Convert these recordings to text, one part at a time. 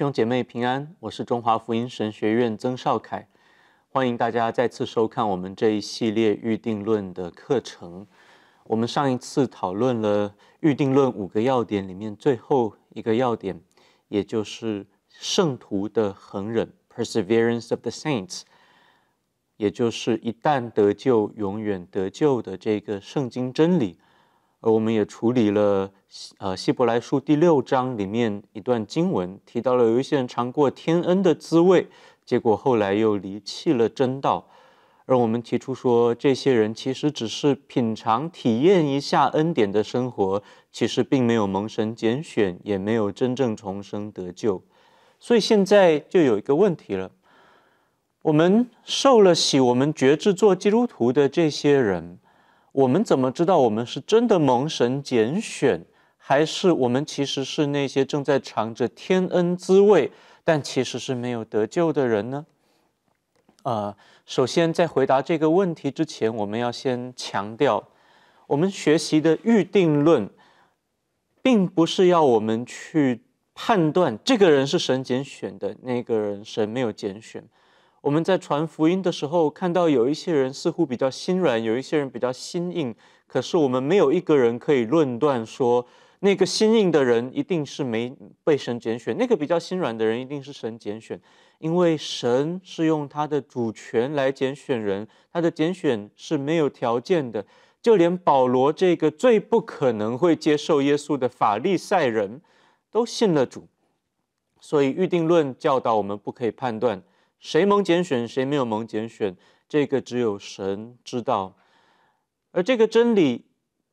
兄姐妹平安，我是中华福音神学院曾少凯，欢迎大家再次收看我们这一系列预定论的课程。我们上一次讨论了预定论五个要点里面最后一个要点，也就是圣徒的恒忍 （perseverance of the saints），也就是一旦得救，永远得救的这个圣经真理。而我们也处理了，呃，希伯来书第六章里面一段经文，提到了有一些人尝过天恩的滋味，结果后来又离弃了真道。而我们提出说，这些人其实只是品尝、体验一下恩典的生活，其实并没有蒙神拣选，也没有真正重生得救。所以现在就有一个问题了：我们受了洗，我们觉知做基督徒的这些人。我们怎么知道我们是真的蒙神拣选，还是我们其实是那些正在尝着天恩滋味，但其实是没有得救的人呢？呃，首先在回答这个问题之前，我们要先强调，我们学习的预定论，并不是要我们去判断这个人是神拣选的，那个人神没有拣选。我们在传福音的时候，看到有一些人似乎比较心软，有一些人比较心硬。可是我们没有一个人可以论断说，那个心硬的人一定是没被神拣选，那个比较心软的人一定是神拣选。因为神是用他的主权来拣选人，他的拣选是没有条件的。就连保罗这个最不可能会接受耶稣的法利赛人，都信了主。所以预定论教导我们不可以判断。谁蒙拣选，谁没有蒙拣选，这个只有神知道。而这个真理，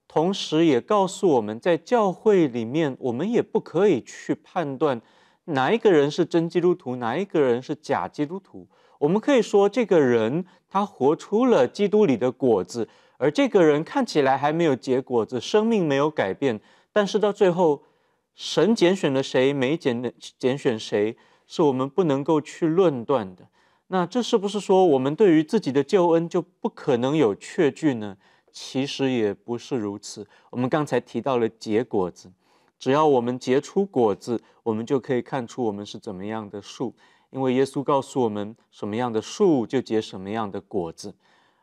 同时也告诉我们，在教会里面，我们也不可以去判断哪一个人是真基督徒，哪一个人是假基督徒。我们可以说，这个人他活出了基督里的果子，而这个人看起来还没有结果子，生命没有改变，但是到最后，神拣选了谁，没拣拣选谁。是我们不能够去论断的。那这是不是说我们对于自己的救恩就不可能有确据呢？其实也不是如此。我们刚才提到了结果子，只要我们结出果子，我们就可以看出我们是怎么样的树。因为耶稣告诉我们，什么样的树就结什么样的果子。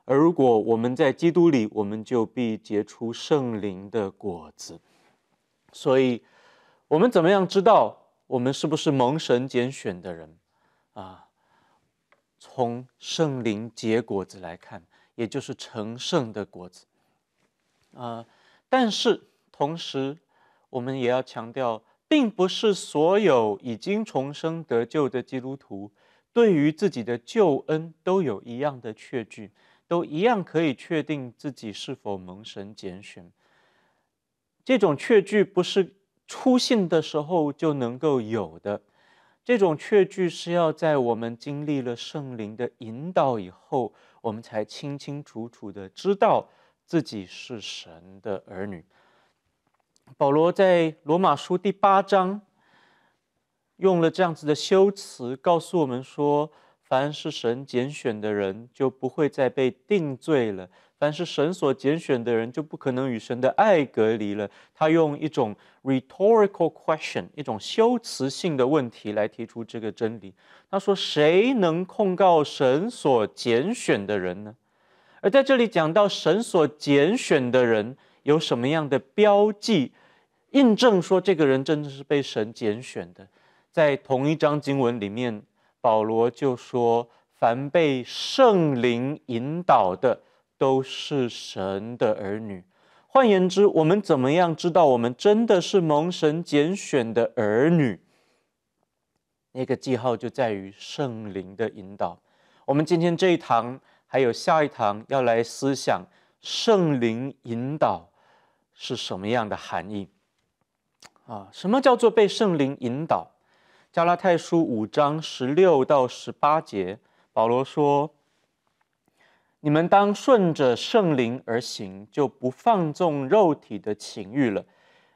而如果我们在基督里，我们就必结出圣灵的果子。所以，我们怎么样知道？我们是不是蒙神拣选的人啊？从圣灵结果子来看，也就是成圣的果子，啊！但是同时，我们也要强调，并不是所有已经重生得救的基督徒，对于自己的救恩都有一样的确据，都一样可以确定自己是否蒙神拣选。这种确据不是。初信的时候就能够有的这种确据，是要在我们经历了圣灵的引导以后，我们才清清楚楚地知道自己是神的儿女。保罗在罗马书第八章用了这样子的修辞，告诉我们说：凡是神拣选的人，就不会再被定罪了。但是神所拣选的人就不可能与神的爱隔离了。他用一种 rhetorical question 一种修辞性的问题来提出这个真理。他说：“谁能控告神所拣选的人呢？”而在这里讲到神所拣选的人有什么样的标记，印证说这个人真的是被神拣选的。在同一章经文里面，保罗就说：“凡被圣灵引导的。”都是神的儿女。换言之，我们怎么样知道我们真的是蒙神拣选的儿女？那个记号就在于圣灵的引导。我们今天这一堂还有下一堂要来思想圣灵引导是什么样的含义啊？什么叫做被圣灵引导？加拉太书五章十六到十八节，保罗说。你们当顺着圣灵而行，就不放纵肉体的情欲了，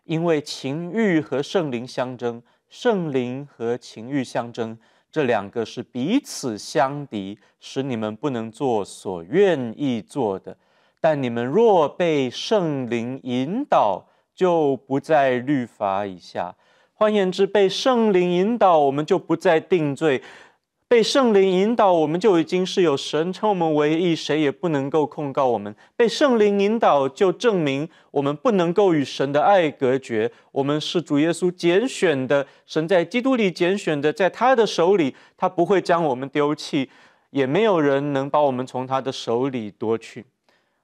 因为情欲和圣灵相争，圣灵和情欲相争，这两个是彼此相敌，使你们不能做所愿意做的。但你们若被圣灵引导，就不再律法以下。换言之，被圣灵引导，我们就不再定罪。被圣灵引导，我们就已经是有神称我们为义，谁也不能够控告我们。被圣灵引导，就证明我们不能够与神的爱隔绝。我们是主耶稣拣选的，神在基督里拣选的，在他的手里，他不会将我们丢弃，也没有人能把我们从他的手里夺去。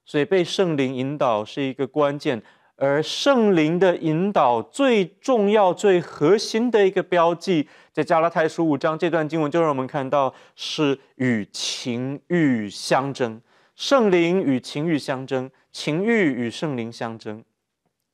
所以，被圣灵引导是一个关键。而圣灵的引导最重要、最核心的一个标记，在加拉太书五章这段经文就让我们看到，是与情欲相争，圣灵与情欲相争，情欲与圣灵相争。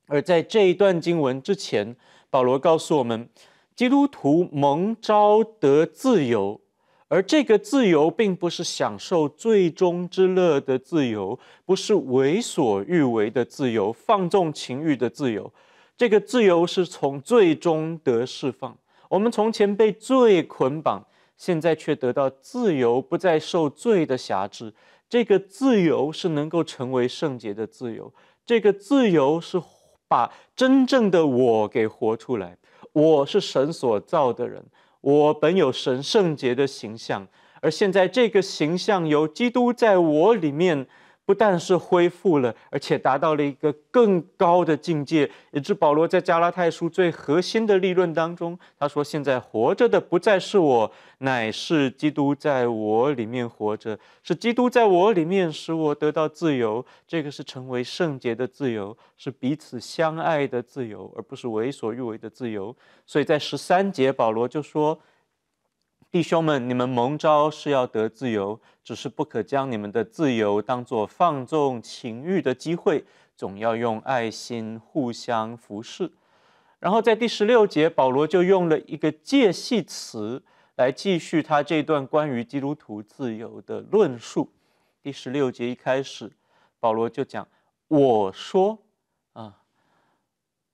而在这一段经文之前，保罗告诉我们，基督徒蒙招得自由。而这个自由，并不是享受最终之乐的自由，不是为所欲为的自由，放纵情欲的自由。这个自由是从最终得释放。我们从前被罪捆绑，现在却得到自由，不再受罪的辖制。这个自由是能够成为圣洁的自由。这个自由是把真正的我给活出来。我是神所造的人。我本有神圣洁的形象，而现在这个形象由基督在我里面。不但是恢复了，而且达到了一个更高的境界。以致保罗在加拉太书最核心的立论当中，他说：“现在活着的不再是我，乃是基督在我里面活着；是基督在我里面使我得到自由。这个是成为圣洁的自由，是彼此相爱的自由，而不是为所欲为的自由。”所以在十三节，保罗就说。弟兄们，你们蒙召是要得自由，只是不可将你们的自由当作放纵情欲的机会，总要用爱心互相服侍。然后在第十六节，保罗就用了一个介系词来继续他这段关于基督徒自由的论述。第十六节一开始，保罗就讲：“我说啊，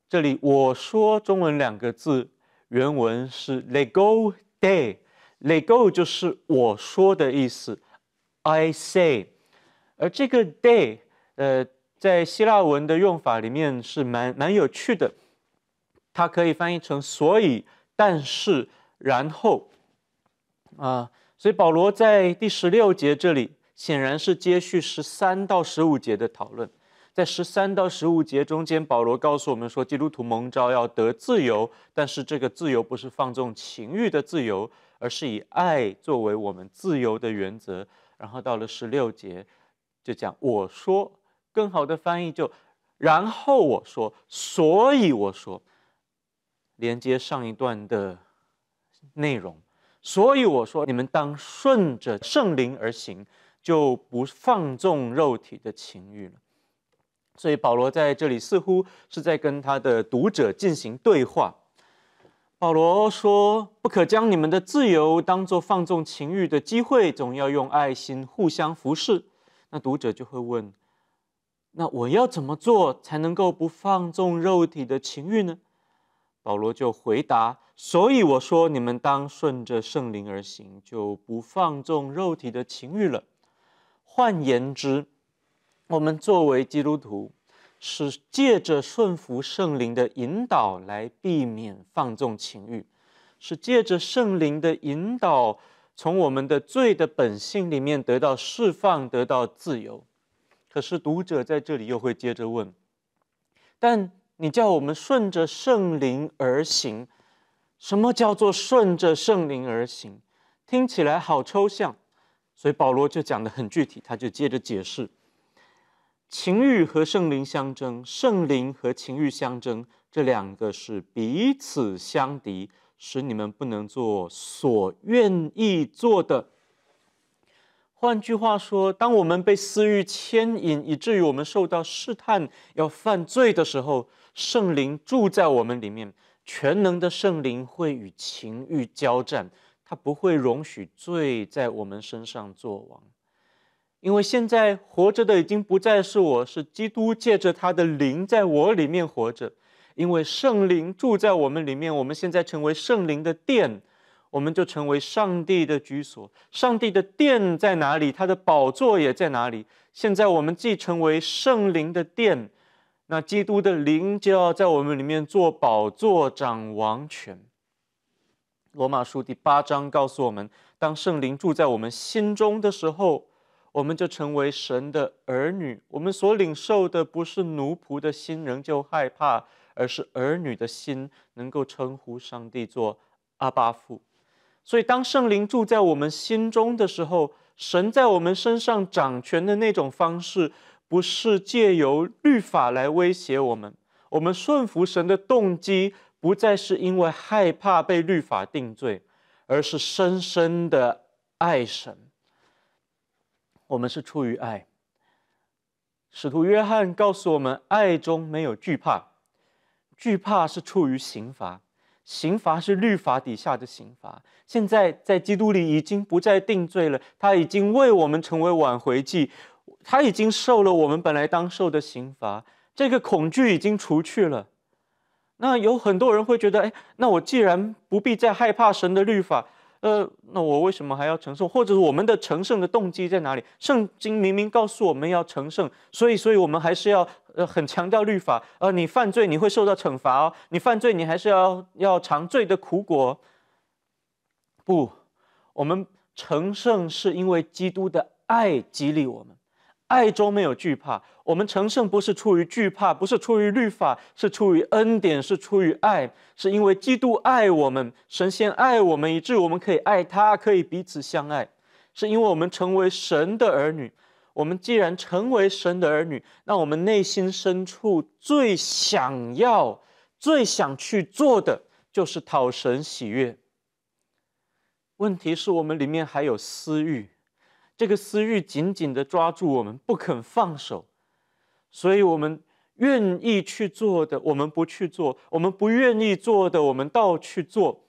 这里我说中文两个字，原文是 ‘lego d a y They go 就是我说的意思，I say。而这个 day，呃，在希腊文的用法里面是蛮蛮有趣的，它可以翻译成所以、但是、然后啊。所以保罗在第十六节这里显然是接续十三到十五节的讨论。在十三到十五节中间，保罗告诉我们说，基督徒蒙召要得自由，但是这个自由不是放纵情欲的自由。而是以爱作为我们自由的原则，然后到了十六节，就讲我说，更好的翻译就，然后我说，所以我说，连接上一段的内容，所以我说，你们当顺着圣灵而行，就不放纵肉体的情欲了。所以保罗在这里似乎是在跟他的读者进行对话。保罗说：“不可将你们的自由当做放纵情欲的机会，总要用爱心互相服侍。”那读者就会问：“那我要怎么做才能够不放纵肉体的情欲呢？”保罗就回答：“所以我说，你们当顺着圣灵而行，就不放纵肉体的情欲了。”换言之，我们作为基督徒。是借着顺服圣灵的引导来避免放纵情欲，是借着圣灵的引导从我们的罪的本性里面得到释放、得到自由。可是读者在这里又会接着问：但你叫我们顺着圣灵而行，什么叫做顺着圣灵而行？听起来好抽象，所以保罗就讲得很具体，他就接着解释。情欲和圣灵相争，圣灵和情欲相争，这两个是彼此相敌，使你们不能做所愿意做的。换句话说，当我们被私欲牵引，以至于我们受到试探要犯罪的时候，圣灵住在我们里面，全能的圣灵会与情欲交战，他不会容许罪在我们身上作王。因为现在活着的已经不再是我，是基督借着他的灵在我里面活着。因为圣灵住在我们里面，我们现在成为圣灵的殿，我们就成为上帝的居所。上帝的殿在哪里？他的宝座也在哪里？现在我们既成为圣灵的殿，那基督的灵就要在我们里面做宝座，掌王权。罗马书第八章告诉我们：当圣灵住在我们心中的时候。我们就成为神的儿女，我们所领受的不是奴仆的心仍旧害怕，而是儿女的心能够称呼上帝做阿巴父。所以，当圣灵住在我们心中的时候，神在我们身上掌权的那种方式，不是借由律法来威胁我们，我们顺服神的动机不再是因为害怕被律法定罪，而是深深的爱神。我们是出于爱。使徒约翰告诉我们：爱中没有惧怕，惧怕是出于刑罚，刑罚是律法底下的刑罚。现在在基督里已经不再定罪了，他已经为我们成为挽回剂，他已经受了我们本来当受的刑罚，这个恐惧已经除去了。那有很多人会觉得：哎，那我既然不必再害怕神的律法。呃，那我为什么还要成圣？或者我们的成圣的动机在哪里？圣经明明告诉我们要成圣，所以，所以我们还是要呃很强调律法。呃，你犯罪你会受到惩罚哦，你犯罪你还是要要尝罪的苦果。不，我们成圣是因为基督的爱激励我们。爱中没有惧怕，我们成圣不是出于惧怕，不是出于律法，是出于恩典，是出于爱，是因为基督爱我们，神仙爱我们，以致我们可以爱他，可以彼此相爱。是因为我们成为神的儿女，我们既然成为神的儿女，那我们内心深处最想要、最想去做的，就是讨神喜悦。问题是，我们里面还有私欲。这个私欲紧紧的抓住我们，不肯放手，所以我们愿意去做的，我们不去做；我们不愿意做的，我们倒去做。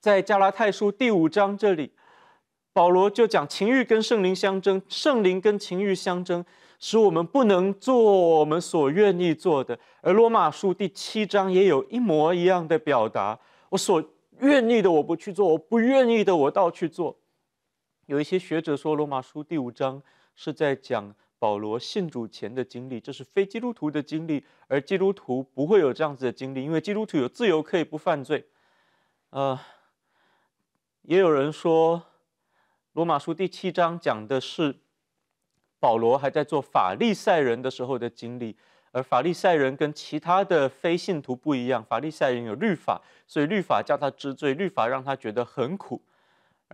在加拉太书第五章这里，保罗就讲情欲跟圣灵相争，圣灵跟情欲相争，使我们不能做我们所愿意做的。而罗马书第七章也有一模一样的表达：我所愿意的，我不去做；我不愿意的，我倒去做。有一些学者说，《罗马书》第五章是在讲保罗信主前的经历，这是非基督徒的经历，而基督徒不会有这样子的经历，因为基督徒有自由，可以不犯罪。呃，也有人说，《罗马书》第七章讲的是保罗还在做法利赛人的时候的经历，而法利赛人跟其他的非信徒不一样，法利赛人有律法，所以律法叫他知罪，律法让他觉得很苦。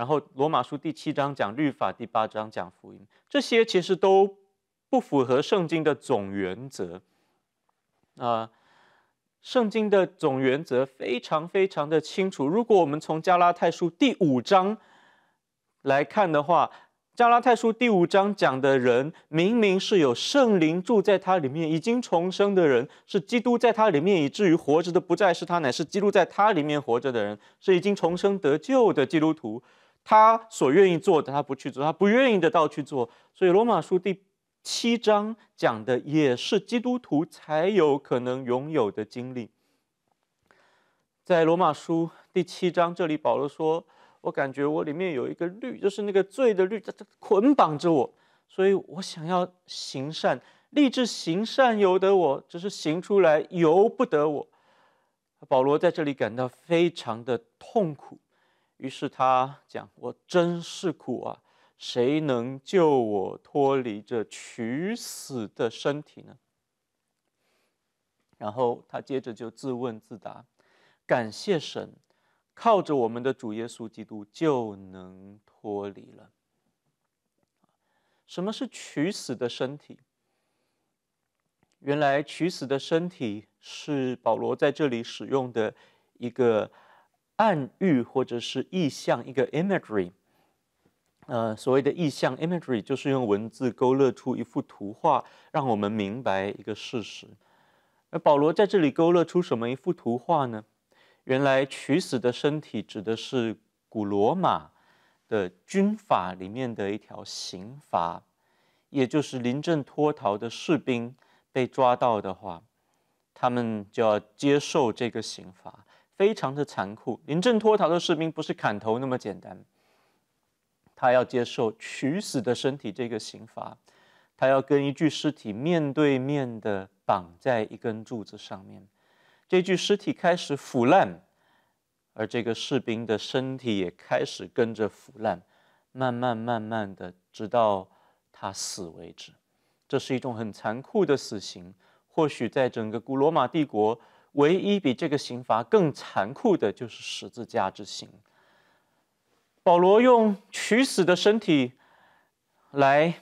然后，《罗马书》第七章讲律法，第八章讲福音，这些其实都不符合圣经的总原则啊！圣经的总原则非常非常的清楚。如果我们从《加拉太书》第五章来看的话，《加拉太书》第五章讲的人明明是有圣灵住在他里面，已经重生的人，是基督在他里面，以至于活着的不再是他，乃是基督在他里面活着的人，是已经重生得救的基督徒。他所愿意做的，他不去做；他不愿意的，倒去做。所以，《罗马书》第七章讲的也是基督徒才有可能拥有的经历。在《罗马书》第七章这里，保罗说：“我感觉我里面有一个律，就是那个罪的律，在在捆绑着我，所以我想要行善，立志行善，由得我；只是行出来，由不得我。”保罗在这里感到非常的痛苦。于是他讲：“我真是苦啊，谁能救我脱离这取死的身体呢？”然后他接着就自问自答：“感谢神，靠着我们的主耶稣基督就能脱离了。”什么是取死的身体？原来取死的身体是保罗在这里使用的一个。暗喻或者是意象，一个 imagery，呃，所谓的意象 imagery 就是用文字勾勒出一幅图画，让我们明白一个事实。而保罗在这里勾勒出什么一幅图画呢？原来取死的身体指的是古罗马的军法里面的一条刑罚，也就是临阵脱逃的士兵被抓到的话，他们就要接受这个刑罚。非常的残酷，临阵脱逃的士兵不是砍头那么简单，他要接受取死的身体这个刑罚，他要跟一具尸体面对面的绑在一根柱子上面，这具尸体开始腐烂，而这个士兵的身体也开始跟着腐烂，慢慢慢慢的，直到他死为止。这是一种很残酷的死刑，或许在整个古罗马帝国。唯一比这个刑罚更残酷的就是十字架之刑。保罗用取死的身体来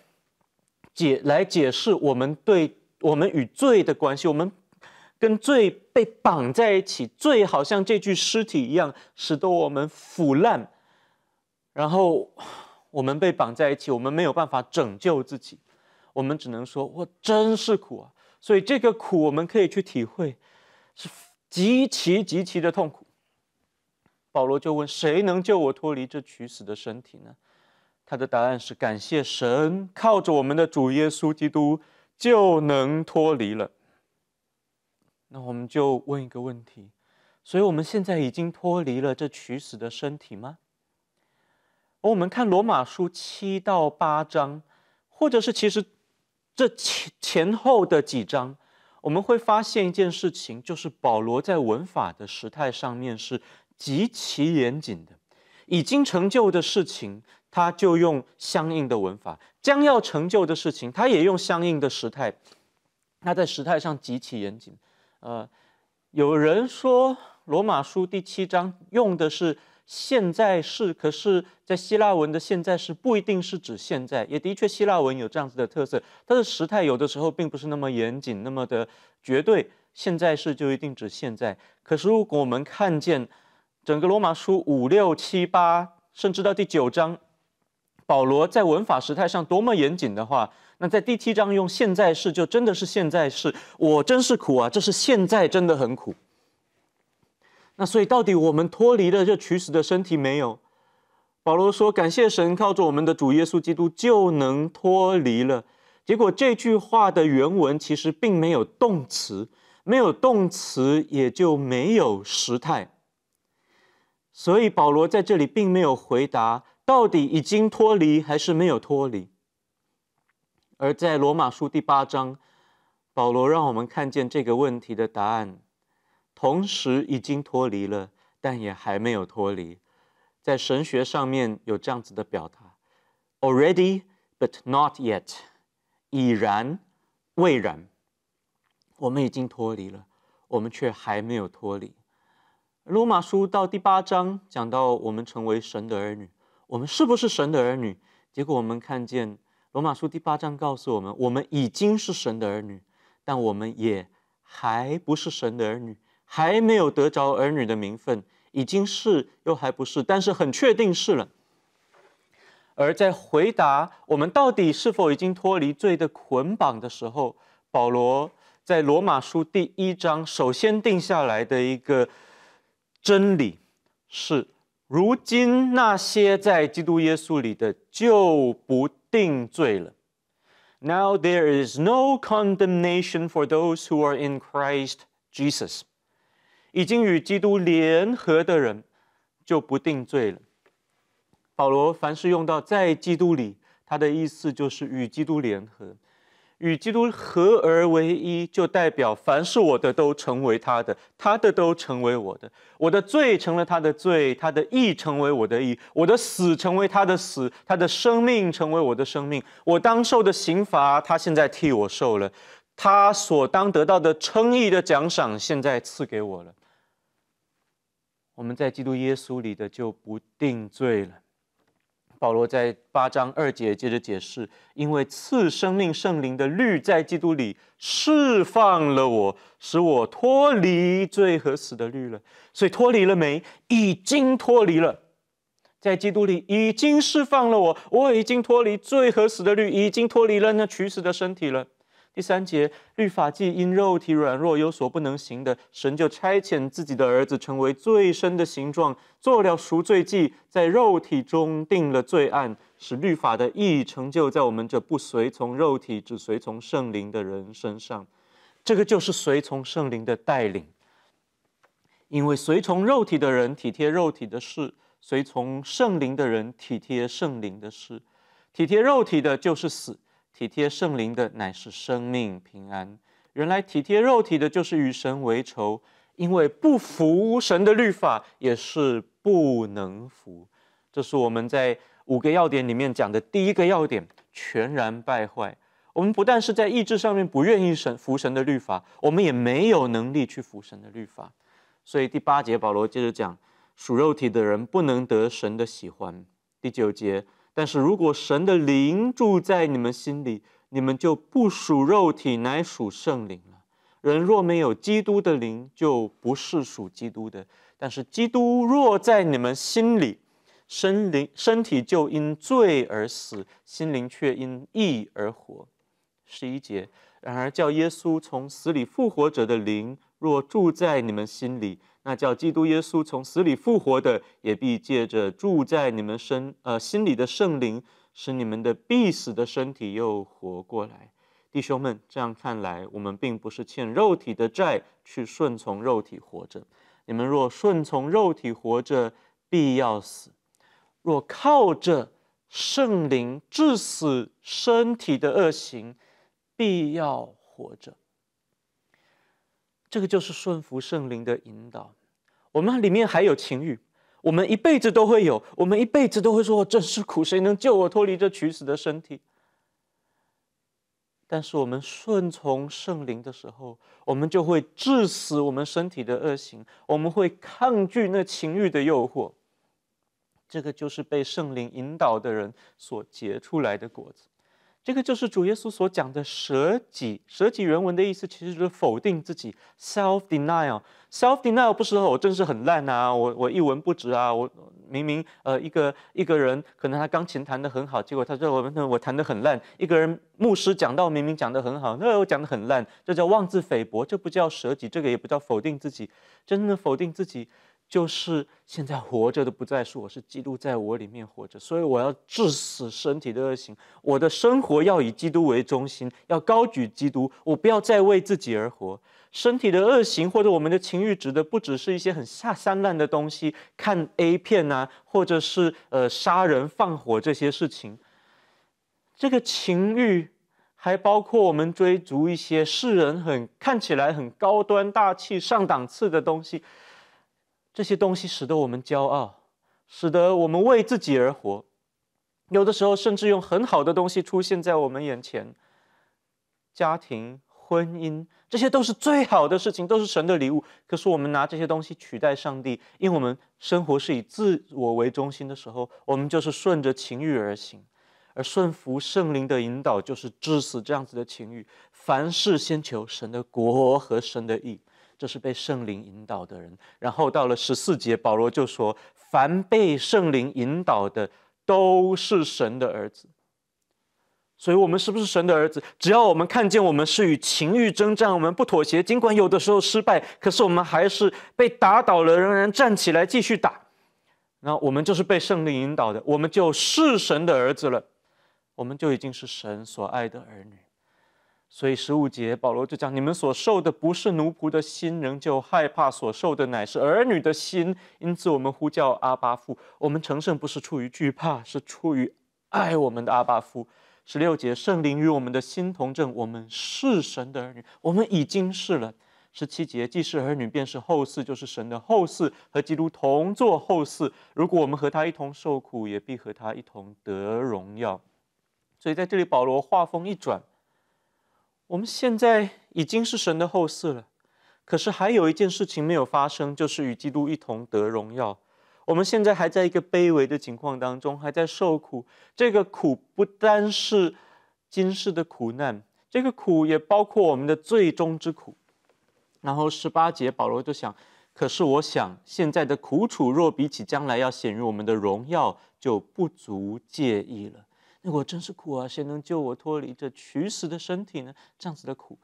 解来解释我们对我们与罪的关系，我们跟罪被绑在一起，罪好像这具尸体一样，使得我们腐烂，然后我们被绑在一起，我们没有办法拯救自己，我们只能说，我真是苦啊！所以这个苦我们可以去体会。是极其极其的痛苦。保罗就问：“谁能救我脱离这取死的身体呢？”他的答案是：“感谢神，靠着我们的主耶稣基督就能脱离了。”那我们就问一个问题：，所以我们现在已经脱离了这取死的身体吗？我们看罗马书七到八章，或者是其实这前前后的几章。我们会发现一件事情，就是保罗在文法的时态上面是极其严谨的。已经成就的事情，他就用相应的文法；将要成就的事情，他也用相应的时态。那在时态上极其严谨。呃，有人说罗马书第七章用的是。现在是，可是，在希腊文的现在是不一定是指现在，也的确希腊文有这样子的特色，它的时态有的时候并不是那么严谨，那么的绝对。现在是就一定指现在，可是如果我们看见整个罗马书五六七八，甚至到第九章，保罗在文法时态上多么严谨的话，那在第七章用现在式就真的是现在式，我真是苦啊，这是现在真的很苦。那所以，到底我们脱离了这取死的身体没有？保罗说：“感谢神，靠着我们的主耶稣基督，就能脱离了。”结果这句话的原文其实并没有动词，没有动词也就没有时态。所以保罗在这里并没有回答到底已经脱离还是没有脱离。而在罗马书第八章，保罗让我们看见这个问题的答案。同时已经脱离了，但也还没有脱离，在神学上面有这样子的表达：already but not yet，已然未然。我们已经脱离了，我们却还没有脱离。罗马书到第八章讲到我们成为神的儿女，我们是不是神的儿女？结果我们看见罗马书第八章告诉我们，我们已经是神的儿女，但我们也还不是神的儿女。还没有得着儿女的名分，已经是又还不是，但是很确定是了。而在回答我们到底是否已经脱离罪的捆绑的时候，保罗在罗马书第一章首先定下来的一个真理是：如今那些在基督耶稣里的就不定罪了。Now there is no condemnation for those who are in Christ Jesus. 已经与基督联合的人，就不定罪了。保罗凡是用到在基督里，他的意思就是与基督联合，与基督合而为一，就代表凡是我的都成为他的，他的都成为我的。我的罪成了他的罪，他的义成为我的义，我的死成为他的死，他的生命成为我的生命。我当受的刑罚，他现在替我受了；他所当得到的称义的奖赏，现在赐给我了。我们在基督耶稣里的就不定罪了。保罗在八章二节接着解释，因为赐生命圣灵的律在基督里释放了我，使我脱离罪和死的律了。所以脱离了没？已经脱离了，在基督里已经释放了我，我已经脱离罪和死的律，已经脱离了那取死的身体了。第三节，律法既因肉体软弱有所不能行的，神就差遣自己的儿子成为最深的形状，做了赎罪祭，在肉体中定了罪案，使律法的意义成就在我们这不随从肉体只随从圣灵的人身上。这个就是随从圣灵的带领，因为随从肉体的人体贴肉体的事，随从圣灵的人体贴圣灵的事，体贴肉体的就是死。体贴圣灵的乃是生命平安，原来体贴肉体的，就是与神为仇，因为不服神的律法，也是不能服。这是我们在五个要点里面讲的第一个要点：全然败坏。我们不但是在意志上面不愿意神服神的律法，我们也没有能力去服神的律法。所以第八节保罗接着讲：属肉体的人不能得神的喜欢。第九节。但是如果神的灵住在你们心里，你们就不属肉体，乃属圣灵了。人若没有基督的灵，就不是属基督的。但是基督若在你们心里，身灵身体就因罪而死，心灵却因义而活。十一节。然而叫耶稣从死里复活者的灵，若住在你们心里。那叫基督耶稣从死里复活的，也必借着住在你们身呃心里的圣灵，使你们的必死的身体又活过来。弟兄们，这样看来，我们并不是欠肉体的债，去顺从肉体活着。你们若顺从肉体活着，必要死；若靠着圣灵治死身体的恶行，必要活着。这个就是顺服圣灵的引导。我们里面还有情欲，我们一辈子都会有，我们一辈子都会说：“这真是苦，谁能救我脱离这屈死的身体？”但是我们顺从圣灵的时候，我们就会致死我们身体的恶行，我们会抗拒那情欲的诱惑。这个就是被圣灵引导的人所结出来的果子。这个就是主耶稣所讲的舍己。舍己原文的意思，其实就否定自己，self denial。self denial 不是说我真是很烂呐，我我一文不值啊。我明明呃一个一个人，可能他钢琴弹得很好，结果他说我我弹得很烂。一个人牧师讲到明明讲得很好，那我讲得很烂，这叫妄自菲薄，这不叫舍己，这个也不叫否定自己，真正的否定自己。就是现在活着的不再是我是基督在我里面活着，所以我要致死身体的恶行，我的生活要以基督为中心，要高举基督，我不要再为自己而活。身体的恶行或者我们的情欲，指的不只是一些很下三滥的东西，看 A 片呐，或者是呃杀人放火这些事情。这个情欲还包括我们追逐一些世人很看起来很高端大气上档次的东西。这些东西使得我们骄傲，使得我们为自己而活，有的时候甚至用很好的东西出现在我们眼前。家庭、婚姻，这些都是最好的事情，都是神的礼物。可是我们拿这些东西取代上帝，因为我们生活是以自我为中心的时候，我们就是顺着情欲而行，而顺服圣灵的引导就是致死这样子的情欲。凡事先求神的国和神的义。这是被圣灵引导的人。然后到了十四节，保罗就说：“凡被圣灵引导的，都是神的儿子。”所以，我们是不是神的儿子？只要我们看见，我们是与情欲征战，我们不妥协，尽管有的时候失败，可是我们还是被打倒了，仍然站起来继续打。那我们就是被圣灵引导的，我们就是神的儿子了，我们就已经是神所爱的儿女。所以十五节，保罗就讲：“你们所受的不是奴仆的心，仍旧害怕；所受的乃是儿女的心。因此，我们呼叫阿巴父。我们成圣不是出于惧怕，是出于爱我们的阿巴父。”十六节，圣灵与我们的心同证，我们是神的儿女，我们已经是了。十七节，既是儿女，便是后嗣，就是神的后嗣，和基督同作后嗣。如果我们和他一同受苦，也必和他一同得荣耀。所以在这里，保罗话锋一转。我们现在已经是神的后嗣了，可是还有一件事情没有发生，就是与基督一同得荣耀。我们现在还在一个卑微的情况当中，还在受苦。这个苦不单是今世的苦难，这个苦也包括我们的最终之苦。然后十八节，保罗就想：可是我想，现在的苦楚若比起将来要显于我们的荣耀，就不足介意了。那我真是苦啊！谁能救我脱离这取死的身体呢？这样子的苦，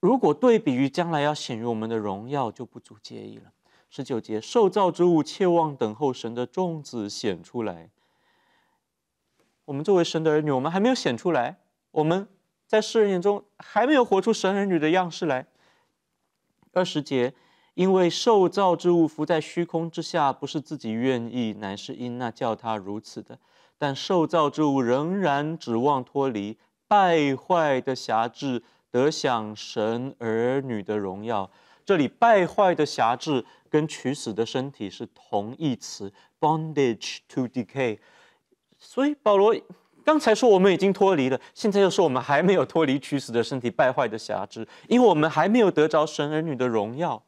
如果对比于将来要显于我们的荣耀，就不足介意了。十九节，受造之物切望等候神的众子显出来。我们作为神的儿女，我们还没有显出来，我们在世人眼中还没有活出神儿女的样式来。二十节，因为受造之物浮在虚空之下，不是自己愿意，乃是因那叫他如此的。但受造之物仍然指望脱离败坏的辖制，得享神儿女的荣耀。这里败坏的辖制跟取死的身体是同义词，bondage to decay。所以保罗刚才说我们已经脱离了，现在又说我们还没有脱离取死的身体败坏的辖制，因为我们还没有得着神儿女的荣耀。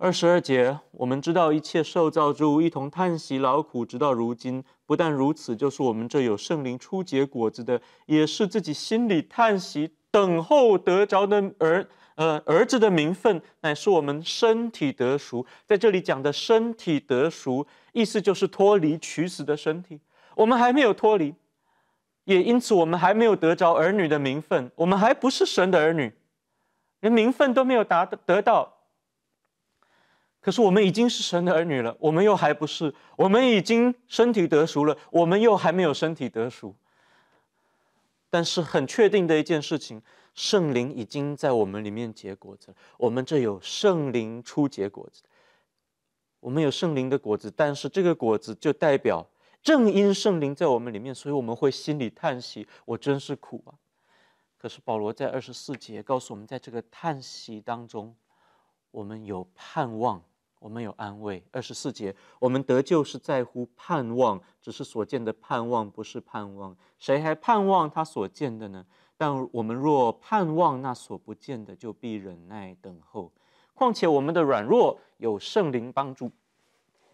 二十二节，我们知道一切受造之物一同叹息劳苦，直到如今。不但如此，就是我们这有圣灵初结果子的，也是自己心里叹息，等候得着的儿，呃，儿子的名分，乃是我们身体得熟。在这里讲的身体得熟，意思就是脱离取死的身体。我们还没有脱离，也因此我们还没有得着儿女的名分，我们还不是神的儿女，连名分都没有达得得到。可是我们已经是神的儿女了，我们又还不是；我们已经身体得熟了，我们又还没有身体得熟。但是很确定的一件事情，圣灵已经在我们里面结果子了。我们这有圣灵出结果子，我们有圣灵的果子。但是这个果子就代表，正因圣灵在我们里面，所以我们会心里叹息：我真是苦啊！可是保罗在二十四节告诉我们，在这个叹息当中，我们有盼望。我们有安慰，二十四节，我们得救是在乎盼望，只是所见的盼望不是盼望，谁还盼望他所见的呢？但我们若盼望那所不见的，就必忍耐等候。况且我们的软弱有圣灵帮助，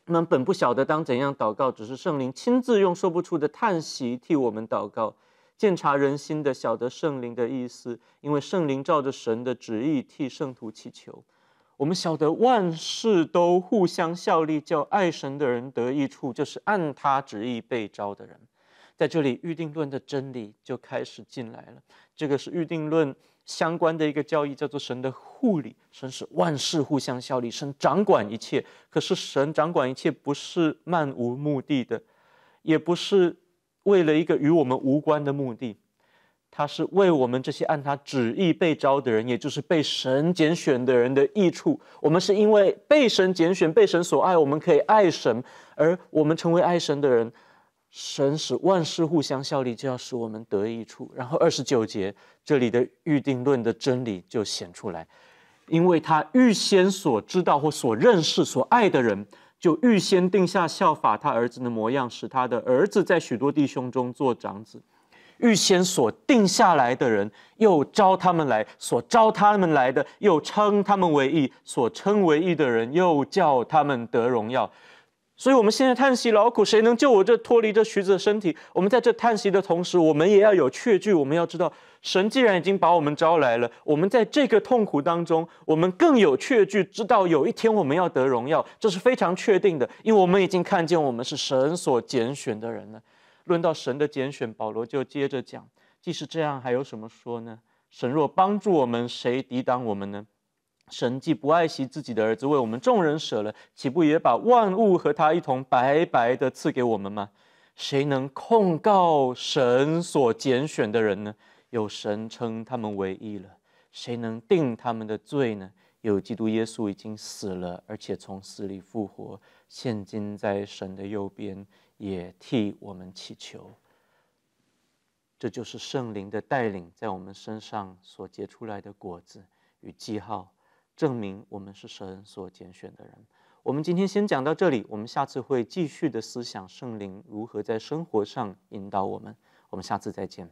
我们本不晓得当怎样祷告，只是圣灵亲自用说不出的叹息替我们祷告，鉴察人心的晓得圣灵的意思，因为圣灵照着神的旨意替圣徒祈求。我们晓得万事都互相效力，叫爱神的人得益处，就是按他旨意被招的人。在这里，预定论的真理就开始进来了。这个是预定论相关的一个教义，叫做神的护理。神是万事互相效力，神掌管一切。可是神掌管一切，不是漫无目的的，也不是为了一个与我们无关的目的。他是为我们这些按他旨意被召的人，也就是被神拣选的人的益处。我们是因为被神拣选、被神所爱，我们可以爱神。而我们成为爱神的人，神使万事互相效力，就要使我们得益处。然后二十九节这里的预定论的真理就显出来，因为他预先所知道或所认识、所爱的人，就预先定下效法他儿子的模样，使他的儿子在许多弟兄中做长子。预先所定下来的人，又招他们来；所招他们来的，又称他们为义；所称为义的人，又叫他们得荣耀。所以，我们现在叹息劳苦，谁能救我这脱离这徐子的身体？我们在这叹息的同时，我们也要有确据。我们要知道，神既然已经把我们招来了，我们在这个痛苦当中，我们更有确据，知道有一天我们要得荣耀，这是非常确定的，因为我们已经看见我们是神所拣选的人了。论到神的拣选，保罗就接着讲：即使这样，还有什么说呢？神若帮助我们，谁抵挡我们呢？神既不爱惜自己的儿子，为我们众人舍了，岂不也把万物和他一同白白的赐给我们吗？谁能控告神所拣选的人呢？有神称他们为义了。谁能定他们的罪呢？有基督耶稣已经死了，而且从死里复活，现今在神的右边。也替我们祈求。这就是圣灵的带领，在我们身上所结出来的果子与记号，证明我们是神所拣选的人。我们今天先讲到这里，我们下次会继续的思想圣灵如何在生活上引导我们。我们下次再见。